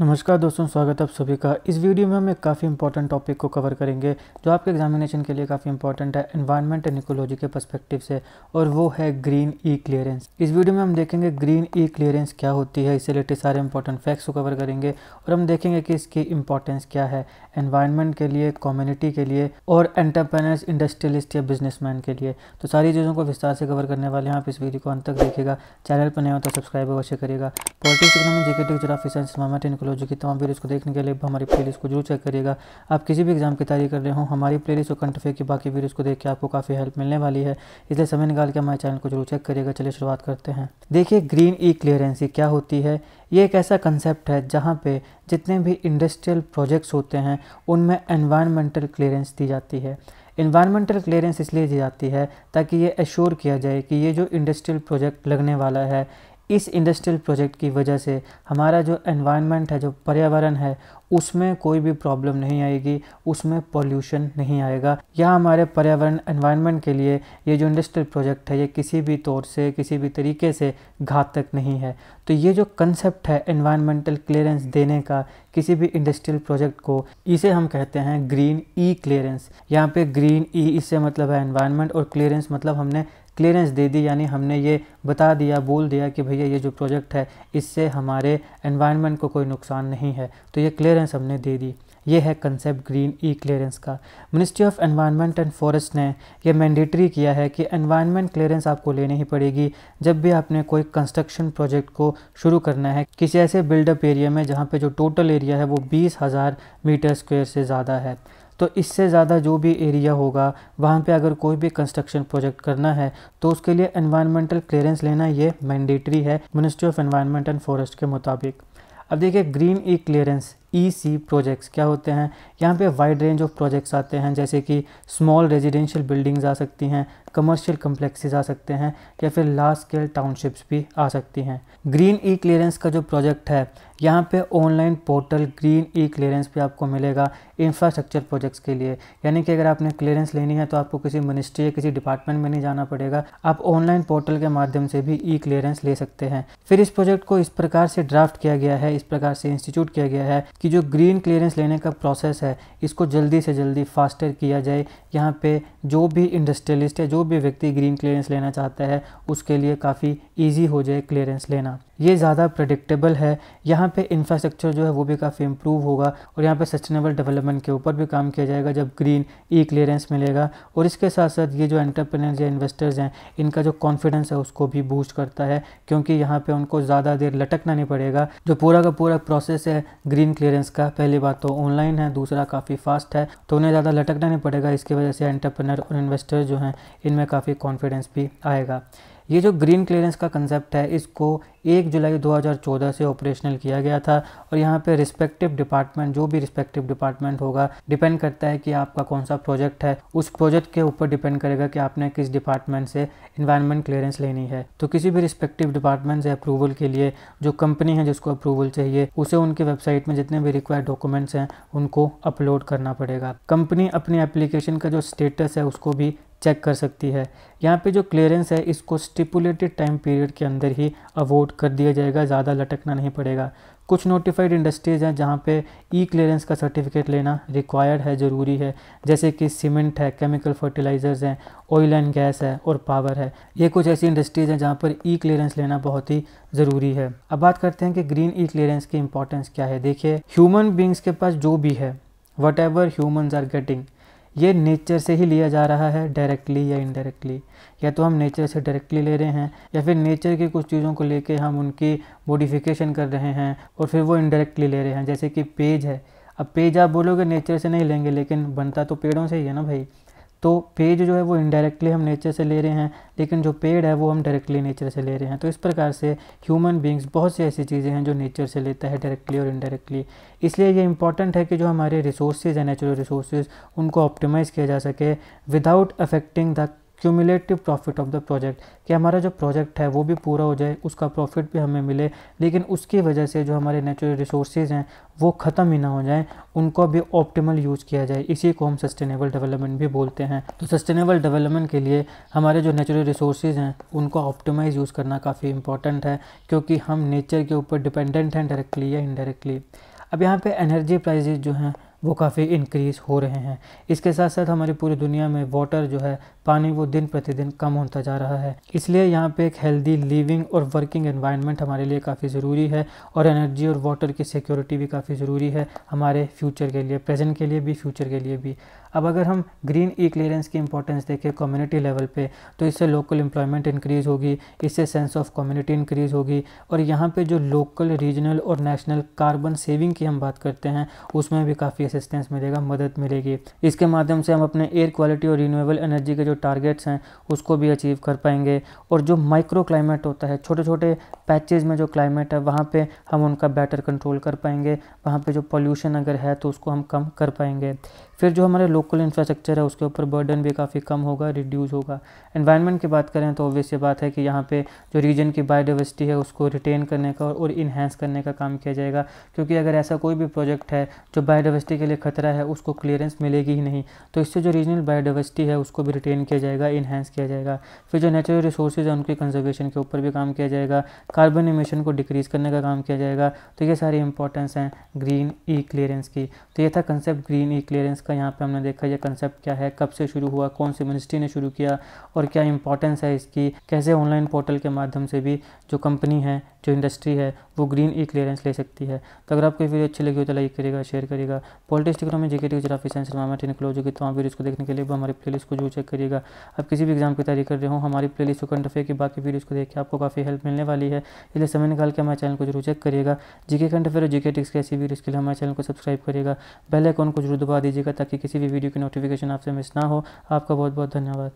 नमस्कार दोस्तों स्वागत है आप सभी का इस वीडियो में हम एक काफ़ी इंपॉर्टेंट टॉपिक को कवर करेंगे जो आपके एग्जामिनेशन के लिए काफ़ी इंपॉर्टेंट है एनवायरनमेंट एंड इकोलॉजी के पर्सपेक्टिव से और वो है ग्रीन ई क्लियरेंस इस वीडियो में हम देखेंगे ग्रीन ई क्लियरेंस क्या होती है इससे रिलेटेड सारे इंपॉर्टेंट फैक्ट्स को कवर करेंगे और हम देखेंगे कि इसकी इंपॉर्टेंस क्या है एन्वायरमेंट के लिए कम्युनिटी के लिए और एंटरप्रेनर्स इंडस्ट्रियलिस्ट या बिजनेसमैन के लिए तो सारी चीज़ों को विस्तार से कवर करने वाले हैं आप इस वीडियो को अंत तक देखिएगा चैनल पर नहीं हो तो सब्सक्राइब अवश्य करेगा पॉलिटिक्स इकोनॉमी जिकेटिव जोग्राफी साइंस साइकोलॉजी की तमाम वीडियोज़ को देखने के लिए हमारी प्ले को जरूर चेक करिएगा आप किसी भी एग्जाम की तैयारी कर रहे हो हमारी प्लेलिस्ट और कंटफे की बाकी वीडियोज़ को देख के आपको काफ़ी हेल्प मिलने वाली है इसलिए समय निकाल के हमारे चैनल को जरूर चेक करिएगा चलिए शुरुआत करते हैं देखिए ग्रीन ई क्लियरेंसी क्या होती है ये एक ऐसा कंसेप्ट है जहाँ पे जितने भी इंडस्ट्रियल प्रोजेक्ट्स होते हैं उनमें एनवायरमेंटल क्लियरेंस दी जाती है इन्वायरमेंटल क्लियरेंस इसलिए दी जाती है ताकि ये एश्योर किया जाए कि ये जो इंडस्ट्रियल प्रोजेक्ट लगने वाला है इस इंडस्ट्रियल प्रोजेक्ट की वजह से हमारा जो एनवायरनमेंट है जो पर्यावरण है उसमें कोई भी प्रॉब्लम नहीं आएगी उसमें पॉल्यूशन नहीं आएगा यह हमारे पर्यावरण एनवायरनमेंट के लिए ये जो इंडस्ट्रियल प्रोजेक्ट है ये किसी भी तौर से किसी भी तरीके से घातक नहीं है तो ये जो कंसेप्ट है एनवायरमेंटल क्लियरेंस देने का किसी भी इंडस्ट्रियल प्रोजेक्ट को इसे हम कहते हैं ग्रीन ई क्लियरेंस यहाँ पे ग्रीन ई e इससे मतलब है एनवायरमेंट और क्लियरेंस मतलब हमने क्लियरेंस दे दी यानी हमने ये बता दिया बोल दिया कि भैया ये जो प्रोजेक्ट है इससे हमारे एनवायरनमेंट को कोई नुकसान नहीं है तो ये क्लियरेंस हमने दे दी ये है कंसेप्ट ग्रीन ई क्लियरेंस का ministry of environment and forest ने यह मैंडेटरी किया है कि एनवायरनमेंट क्लियरेंस आपको लेनी ही पड़ेगी जब भी आपने कोई कंस्ट्रक्शन प्रोजेक्ट को शुरू करना है किसी ऐसे बिल्डअप एरिया में जहाँ पे जो टोटल एरिया है वो बीस हज़ार मीटर स्क्वेयर से ज़्यादा है तो इससे ज़्यादा जो भी एरिया होगा वहाँ पे अगर कोई भी कंस्ट्रक्शन प्रोजेक्ट करना है तो उसके लिए एनवायरमेंटल क्लियरेंस लेना ये मैंडेटरी है ministry of environment and forest के मुताबिक अब देखिए green E clearance E e projects क्या होते हैं यहाँ पे वाइड रेंज ऑफ प्रोजेक्ट्स आते हैं जैसे कि स्मॉल रेजिडेंशियल बिल्डिंग्स आ सकती हैं कमर्शियल कम्प्लेक्सेज आ सकते हैं या फिर लार्ज स्केल टाउनशिप्स भी आ सकती हैं ग्रीन ई क्लियरेंस का जो प्रोजेक्ट है यहाँ पे online portal green E clearance भी आपको मिलेगा इंफ्रास्ट्रक्चर प्रोजेक्ट्स के लिए यानी कि अगर आपने क्लियरेंस लेनी है तो आपको किसी मिनिस्ट्री या किसी डिपार्टमेंट में नहीं जाना पड़ेगा आप ऑनलाइन पोर्टल के माध्यम से भी ई e क्लियरेंस ले सकते हैं फिर इस प्रोजेक्ट को इस प्रकार से ड्राफ्ट किया गया है इस प्रकार से इंस्टीट्यूट किया गया है कि कि जो ग्रीन क्लियरेंस लेने का प्रोसेस है इसको जल्दी से जल्दी फास्टर किया जाए यहाँ पे जो भी इंडस्ट्रियलिस्ट है जो भी व्यक्ति ग्रीन क्लियरेंस लेना चाहता है उसके लिए काफ़ी ईजी हो जाए क्लियरेंस लेना ये ज़्यादा प्रडिक्टेबल है यहाँ पे इंफ्रास्ट्रक्चर जो है वो भी काफ़ी इम्प्रूव होगा और यहाँ पे सस्टेनेबल डेवलपमेंट के ऊपर भी काम किया जाएगा जब ग्रीन ई क्लियरेंस मिलेगा और इसके साथ साथ ये जो एंटरप्रेनर्स या इन्वेस्टर्स हैं इनका जो कॉन्फिडेंस है उसको भी बूस्ट करता है क्योंकि यहाँ पर उनको ज़्यादा देर लटकना नहीं पड़ेगा जो पूरा का पूरा प्रोसेस है ग्रीन क्लियरेंस का पहली बात तो ऑनलाइन है दूसरा काफ़ी फास्ट है तो उन्हें ज़्यादा लटकना नहीं पड़ेगा इसकी वजह से एंटरप्रेनर और इन्वेस्टर जो हैं इनमें काफ़ी कॉन्फिडेंस भी आएगा ये जो ग्रीन क्लियरेंस का कंसेप्ट है इसको 1 जुलाई 2014 से ऑपरेशनल किया गया था और यहाँ पे रिस्पेक्टिव डिपार्टमेंट जो भी रिस्पेक्टिव डिपार्टमेंट होगा डिपेंड करता है कि आपका कौन सा प्रोजेक्ट है उस प्रोजेक्ट के ऊपर डिपेंड करेगा कि आपने किस डिपार्टमेंट से इन्वायरमेंट क्लियरेंस लेनी है तो किसी भी रिस्पेक्टिव डिपार्टमेंट से अप्रूवल के लिए जो कंपनी है जिसको अप्रूवल चाहिए उसे उनकी वेबसाइट में जितने भी रिक्वायर्ड डॉक्यूमेंट्स हैं उनको अपलोड करना पड़ेगा कंपनी अपनी एप्लीकेशन का जो स्टेटस है उसको भी चेक कर सकती है यहाँ पे जो क्लियरेंस है इसको स्टिपुलेटेड टाइम पीरियड के अंदर ही अवॉर्ड कर दिया जाएगा ज़्यादा लटकना नहीं पड़ेगा कुछ नोटिफाइड इंडस्ट्रीज़ हैं जहाँ पे ई क्लियरेंस का सर्टिफिकेट लेना रिक्वायर्ड है ज़रूरी है जैसे कि सीमेंट है केमिकल फर्टिलाइज़र्स हैं ऑयल एंड गैस है और पावर है ये कुछ ऐसी इंडस्ट्रीज़ हैं जहाँ पर ई क्लियरेंस लेना बहुत ही ज़रूरी है अब बात करते हैं कि ग्रीन ई क्लियरेंस की इंपॉर्टेंस क्या है देखिए ह्यूमन बींग्स के पास जो भी है whatever humans are getting ये नेचर से ही लिया जा रहा है डायरेक्टली या इनडायरेक्टली या तो हम नेचर से डायरेक्टली ले रहे हैं या फिर नेचर की कुछ चीज़ों को लेके हम उनकी मॉडिफिकेशन कर रहे हैं और फिर वो इनडायरेक्टली ले रहे हैं जैसे कि पेज है अब पेज आप बोलोगे नेचर से नहीं लेंगे लेकिन बनता तो पेड़ों से ही है ना भाई तो पेज जो है वो इनडायरेक्टली हम नेचर से ले रहे हैं लेकिन जो पेड़ है वो हम डायरेक्टली नेचर से ले रहे हैं तो इस प्रकार से ह्यूमन बींग्स बहुत सी ऐसी चीज़ें हैं जो नेचर से लेता है डायरेक्टली और इनडायरेक्टली इसलिए ये इंपॉर्टेंट है कि जो हमारे रिसोर्सेज हैं नेचुरल रिसोर्सेज उनको ऑप्टिमाइज़ किया जा सके without affecting the cumulative profit of the project कि हमारा जो प्रोजेक्ट है वो भी पूरा हो जाए उसका प्रॉफिट भी हमें मिले लेकिन उसकी वजह से जो हमारे नेचुरल रिसोर्सेज हैं वो ख़त्म ही ना हो जाएं उनको भी ऑप्टिमल यूज़ किया जाए इसी को हम सस्टेनेबल डेवलपमेंट भी बोलते हैं तो सस्टेनेबल डेवलपमेंट के लिए हमारे जो नेचुरल रिसोर्सेज हैं उनको ऑप्टिमाइज़ यूज़ करना काफ़ी इंपॉर्टेंट है क्योंकि हम नेचर के ऊपर डिपेंडेंट हैं डायरेक्टली या इनडायरेक्टली अब यहाँ पे एनर्जी प्राइजेज जो हैं वो काफ़ी इंक्रीज़ हो रहे हैं इसके साथ साथ हमारी पूरी दुनिया में वाटर जो है पानी वो दिन प्रतिदिन कम होता जा रहा है इसलिए यहाँ पे एक हेल्दी लिविंग और वर्किंग एनवायरनमेंट हमारे लिए काफ़ी ज़रूरी है और एनर्जी और वाटर की सिक्योरिटी भी काफ़ी ज़रूरी है हमारे फ्यूचर के लिए प्रेजेंट के लिए भी फ्यूचर के लिए भी अब अगर हम ग्रीन ई क्लियरेंस की इंपॉर्टेंस देखें कम्युनिटी लेवल पे तो इससे लोकल एम्प्लॉयमेंट इंक्रीज़ होगी इससे सेंस ऑफ कम्युनिटी इंक्रीज़ होगी और यहाँ पे जो लोकल रीजनल और नेशनल कार्बन सेविंग की हम बात करते हैं उसमें भी काफ़ी असिस्टेंस मिलेगा मदद मिलेगी इसके माध्यम से हम अपने एयर क्वालिटी और रिन्यूएबल एनर्जी के जो टारगेट्स हैं उसको भी अचीव कर पाएंगे और जो माइक्रो क्लाइमेट होता है छोटे छोटे पैचेज़ में जो क्लाइमेट है वहाँ पे हम उनका बेटर कंट्रोल कर पाएंगे वहाँ पे जो पोल्यूशन अगर है तो उसको हम कम कर पाएंगे फिर जो हमारे लोकल इंफ्रास्ट्रक्चर है उसके ऊपर बर्डन भी काफ़ी कम होगा रिड्यूस होगा एनवायरनमेंट की बात करें तो ऑब्वियस ये बात है कि यहाँ पे जो रीजन की बायोडाइवर्सिटी है उसको रिटेन करने का और इन्हेंस करने का काम किया जाएगा क्योंकि अगर ऐसा कोई भी प्रोजेक्ट है जो बायोडाइवर्सिटी के लिए खतरा है उसको क्लियरेंस मिलेगी ही नहीं तो इससे जो रीजनल बायोडाइवर्सिटी है उसको भी रिटेन किया जाएगा इन्हेंस किया जाएगा फिर जो नेचुरल रिसोर्सेज है उनकी कंजर्वेशन के ऊपर भी काम किया जाएगा कार्बन इमिशन को डिक्रीज़ करने का काम किया जाएगा तो ये सारी इंपॉर्टेंस हैं ग्रीन ई क्लियरेंस की तो ये था कंसेप्ट ग्रीन ई क्लियरेंस का यहाँ पे हमने देखा ये कंसेप्ट क्या है कब से शुरू हुआ कौन सी मिनिस्ट्री ने शुरू किया और क्या इंपॉर्टेंस है इसकी कैसे ऑनलाइन पोर्टल के माध्यम से भी जो कंपनी है जो इंडस्ट्री है वो ग्रीन ई क्लियरेंस ले सकती है तो अगर आपको वीडियो अच्छी लगी हो तो लाइक करेगा शेयर करेगा पॉलिटिक्स इकोनॉमी जी के जोग्राफी साइंस एनवायरमेंट टेक्नोलॉजी की तो आप वीडियो को देखने के लिए हमारे लिस्ट को जो चेक करिएगा आप किसी भी एग्जाम की तैयारी कर रहे हो हमारी लिस्ट को कंटफे की बाकी वीडियोज़ को देख के आपको काफ़ी हेल्प मिलने वाली है इसलिए समय निकाल के हमारे चैनल को जरूर चेक करिएगा जीके कंट फिर जीके टिक्स के ऐसी वीडियो के लिए हमारे चैनल को सब्सक्राइब करिएगा बेल आइकॉन को जरूर दबा दीजिएगा ताकि किसी भी वीडियो की नोटिफिकेशन आपसे मिस ना हो आपका बहुत बहुत धन्यवाद